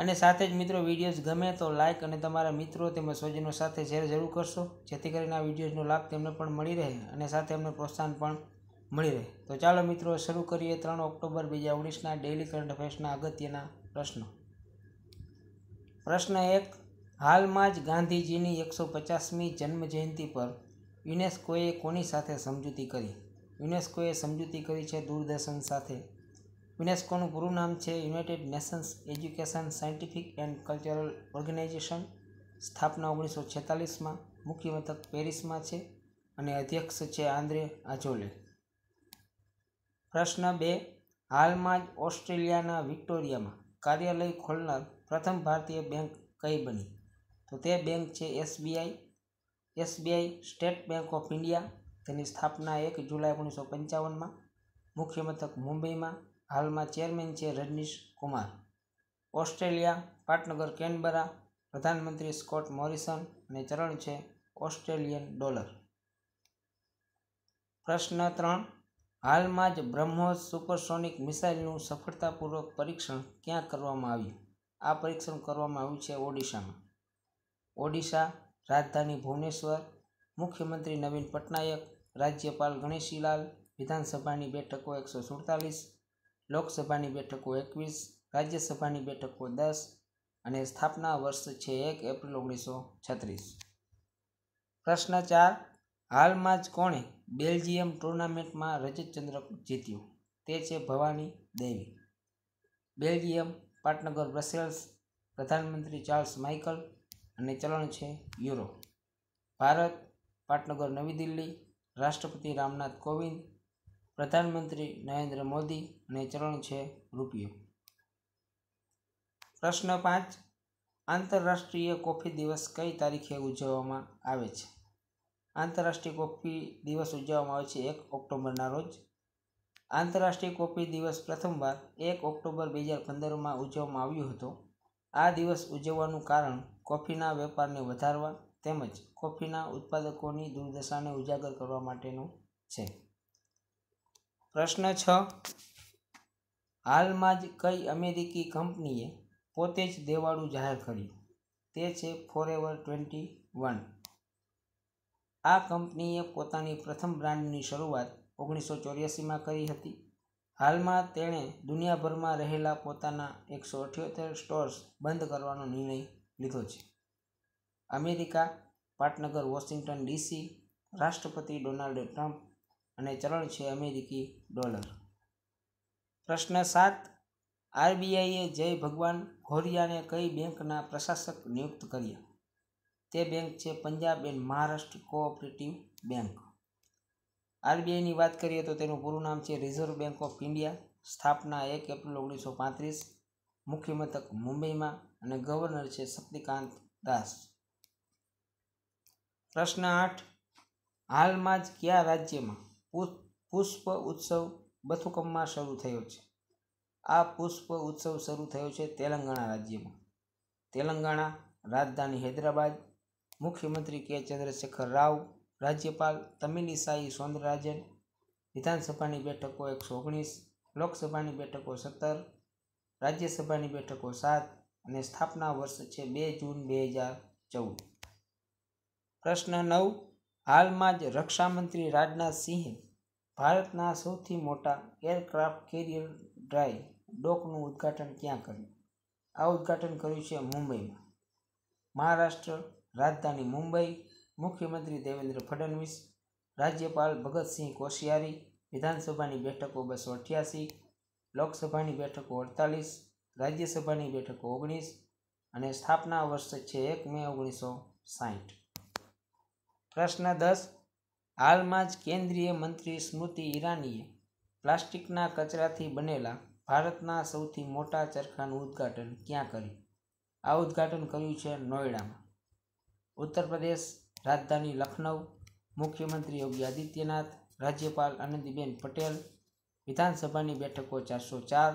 અને સાથે જ મિત્રો વિડીયોઝ ગમે તો લાઇક અને તમારા મિત્રો તેમજ સ્વજનો સાથે શેર જરૂર કરશો જેથી કરીને આ વિડીયોઝનો લાભ તેમને પણ મળી રહે અને સાથે અમને પ્રોત્સાહન પણ મળી રહે તો ચાલો મિત્રો શરૂ કરીએ ત્રણ ઓક્ટોબર બે હજાર ઓગણીસના ડેઇલી કરંટ અફેર્સના અગત્યના પ્રશ્નો પ્રશ્ન એક હાલમાં જ ગાંધીજીની એકસો પચાસમી જન્મજયંતિ પર યુનેસ્કોએ કોની સાથે સમજૂતી કરી યુનેસ્કોએ સમજૂતી કરી છે દૂરદર્શન સાથે યુનેસ્કોનું પૂરું નામ છે United Nations Education Scientific and Cultural Organisation સ્થાપના ઓગણીસો છેતાલીસમાં મુખ્ય મથક પેરિસમાં છે અને અધ્યક્ષ છે આંદ્રે આજોલે પ્રશ્ન બે હાલમાં જ ઓસ્ટ્રેલિયાના વિક્ટોરિયામાં કાર્યાલય ખોલનાર પ્રથમ ભારતીય બેંક કઈ બની તો તે બેંક છે SBI SBI State Bank of India તેની સ્થાપના એક જુલાઈ ઓગણીસો પંચાવનમાં મુખ્ય મથક મુંબઈમાં હાલમાં ચેરમેન છે રજનીશ કુમાર ઓસ્ટ્રેલિયા પાટનગર કેનબરા પ્રધાનમંત્રી સ્કોટ મોરિસન અને ચરણ છે ઓસ્ટ્રેલિયન ડોલર પ્રશ્ન ત્રણ હાલમાં જ બ્રહ્મોસ સુપરસોનિક મિસાઇલનું સફળતાપૂર્વક પરીક્ષણ ક્યાં કરવામાં આવ્યું આ પરીક્ષણ કરવામાં આવ્યું છે ઓડિશામાં ઓડિશા રાજધાની ભુવનેશ્વર મુખ્યમંત્રી નવીન પટનાયક રાજ્યપાલ ગણેશીલાલ વિધાનસભાની બેઠકો એકસો સુડતાલીસ લોકસભાની બેઠકો એકવીસ રાજ્યસભાની બેઠકો દસ અને સ્થાપના વર્ષ છે એક એપ્રિલ ઓગણીસો છત્રીસ પ્રશ્ન ચાર હાલમાં જ કોણે બેલ્જિયમ ટુર્નામેન્ટમાં રજત ચંદ્રક જીત્યું તે છે ભવાની દેવી બેલ્જિયમ પાટનગર બ્રસેલ્સ પ્રધાનમંત્રી ચાર્લ્સ માઇકલ અને ચલણ છે યુરો ભારત પાટનગર નવી દિલ્હી રાષ્ટ્રપતિ રામનાથ કોવિંદ પ્રધાનમંત્રી નરેન્દ્ર મોદી અને ચલણ છે રૂપિયો પ્રશ્ન પાંચ આંતરરાષ્ટ્રીય કોફી દિવસ કઈ તારીખે ઉજવવામાં આવે છે આંતરરાષ્ટ્રીય કોફી દિવસ ઉજવવામાં આવે છે એક ઓક્ટોબરના રોજ આંતરરાષ્ટ્રીય કોફી દિવસ પ્રથમવાર એક ઓક્ટોબર બે હજાર પંદરમાં ઉજવવામાં આવ્યો હતો આ દિવસ ઉજવવાનું કારણ કોફીના વેપારને વધારવા તેમજ કોફીના ઉત્પાદકોની દુર્દશાને ઉજાગર કરવા માટેનું છે પ્રશ્ન છ હાલમાં જ કઈ અમેરિકી કંપનીએ પોતે જ દેવાળું જાહેર કર્યું તે છે ફોરેવર ટ્વેન્ટી વન આ કંપનીએ પોતાની પ્રથમ બ્રાન્ડની શરૂઆત ઓગણીસો ચોર્યાસીમાં કરી હતી હાલમાં તેણે દુનિયાભરમાં રહેલા પોતાના એકસો અઠ્યોતેર સ્ટોર્સ બંધ કરવાનો નિર્ણય લીધો છે અમેરિકા પાટનગર વોશિંગ્ટન ડીસી રાષ્ટ્રપતિ ડોનાલ્ડ ટ્રમ્પ અને ચલણ છે અમેરિકી ડોલર પ્રશ્ન સાત આરબીઆઈએ જય ભગવાન ઘોરિયાને કઈ બેંકના પ્રશાસક નિયુક્ત કર્યા તે બેંક છે Punjab and Maharashtra cooperative bank આરબીઆઈની વાત કરીએ તો તેનું પૂરું નામ છે રિઝર્વ બેંક ઓફ ઇન્ડિયા સ્થાપના એક એપ્રિલ ઓગણીસો પાંત્રીસ મુખ્ય મથક મુંબઈમાં અને ગવર્નર છે શક્તિકાંત દાસ પ્રશ્ન આઠ હાલમાં જ કયા રાજ્યમાં પુષ્પ ઉત્સવ બથુકમમાં શરૂ થયો છે આ પુષ્પ ઉત્સવ શરૂ થયો છે તેલંગાણા રાજ્યમાં તેલંગાણા રાજધાની હૈદરાબાદ મુખ્યમંત્રી કે ચંદ્રશેખર રાવ રાજ્યપાલ તમિલિસાઈ સૌંદરરાજન વિધાનસભાની બેઠકો એકસો ઓગણીસ લોકસભાની બેઠકો સત્તર રાજ્યસભાની બેઠકો સાત અને સ્થાપના વર્ષ છે બે જૂન બે હજાર ચૌદ પ્રશ્ન નવ હાલમાં જ રક્ષામંત્રી રાજનાથસિંહે ભારતના સૌથી મોટા એરક્રાફ્ટ કેરિયર ડ્રાય ડોકનું ઉદ્ઘાટન ક્યાં કર્યું આ ઉદ્ઘાટન કર્યું છે મુંબઈમાં મહારાષ્ટ્ર રાજધાની મુંબઈ મુખ્યમંત્રી દેવેન્દ્ર ફડણવીસ રાજ્યપાલ ભગતસિંહ કોશિયારી વિધાનસભાની બેઠકો બસો અઠ્યાસી લોકસભાની બેઠકો અડતાલીસ રાજ્યસભાની બેઠકો ઓગણીસ અને સ્થાપના વર્ષ છે એક મે ઓગણીસો સાહીઠ પ્રશ્ન દસ હાલમાં જ કેન્દ્રીય મંત્રી સ્મૃતિ ઈરાનીએ પ્લાસ્ટિકના કચરાથી બનેલા ભારતના સૌથી મોટા ચરખાનું ઉદ્ઘાટન ક્યાં કર્યું આ ઉદ્ઘાટન કર્યું છે નોઈડામાં ઉત્તર પ્રદેશ રાજધાની લખનઉ મુખ્યમંત્રી યોગી આદિત્યનાથ રાજ્યપાલ આનંદીબેન પટેલ વિધાનસભાની બેઠકો ચારસો ચાર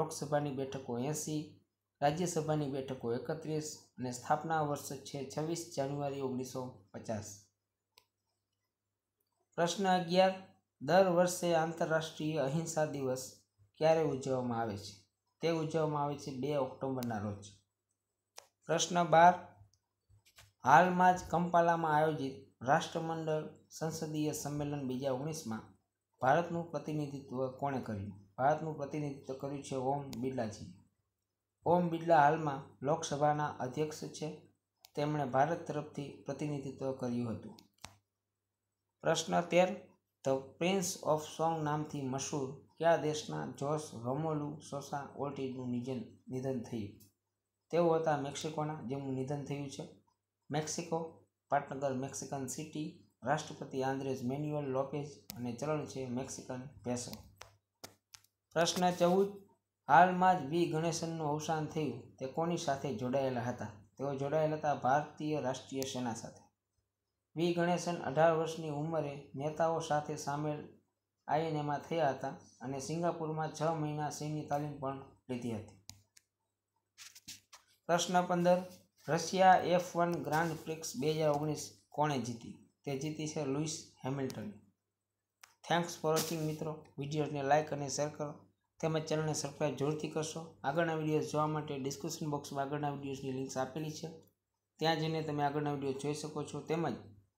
લોકસભાની બેઠકો એંસી રાજ્યસભાની બેઠકો એકત્રીસ અને સ્થાપના વર્ષ છે છવ્વીસ જાન્યુઆરી ઓગણીસો પચાસ પ્રશ્ન અગિયાર દર વર્ષે આંતરરાષ્ટ્રીય અહિંસા દિવસ ક્યારે ઉજવવામાં આવે છે તે ઉજવવામાં આવે છે બે ઓક્ટોબરના રોજ પ્રશ્ન બાર હાલમાં જ કંપાલામાં આયોજિત રાષ્ટ્રમંડળ સંસદીય સંમેલન બીજા ઓગણીસમાં ભારતનું પ્રતિનિધિત્વ કોણે કર્યું ભારતનું પ્રતિનિધિત્વ કર્યું છે ઓમ બિરલાજી ઓમ બિરલા હાલમાં લોકસભાના અધ્યક્ષ છે તેમણે ભારત તરફથી પ્રતિનિધિત્વ કર્યું હતું પ્રશ્ન તેર ધ પ્રિન્સ ઓફ સોંગ નામથી મશહૂર કયા દેશના જોસ રોમોલુ સોસા ઓલ્ટીનું નિજન નિધન થયું તેઓ હતા મેક્સિકોના જેમનું નિધન થયું છે મેક્સિકો પાટનગર મેક્સિકન સિટી રાષ્ટ્રપતિ આંદ્રેસ મેન્યુઅલ લોપેઝ અને ચલણ છે મેક્સિકન પેસો પ્રશ્ન ચૌદ હાલમાં જ વી ગણેશનનું અવસાન થયું તે કોની સાથે જોડાયેલા હતા તેઓ જોડાયેલા હતા ભારતીય રાષ્ટ્રીય સેના સાથે વી ગણેશન અઢાર વર્ષની ઉંમરે નેતાઓ સાથે સામેલ આઈએનએમાં થયા હતા અને સિંગાપુરમાં છ મહિના સિંહની તાલીમ પણ લીધી હતી પ્રશ્ન પંદર Russia F one Grand Prix બે હજાર ઓગણીસ કોણે જીતી તે જીતી છે Lewis Hamilton thanks for watching મિત્રો વિડીયોને લાઇક અને શેર કરો તેમજ ચેનલને સબસ્ક્રાઈબ જરૂરથી કરશો આગળના વિડીયોઝ જોવા માટે ડિસ્ક્રિપ્શન બોક્સમાં આગળના વિડીયોની લિંક્સ આપેલી છે ત્યાં જઈને તમે આગળના વિડીયો જોઈ શકો છો તેમજ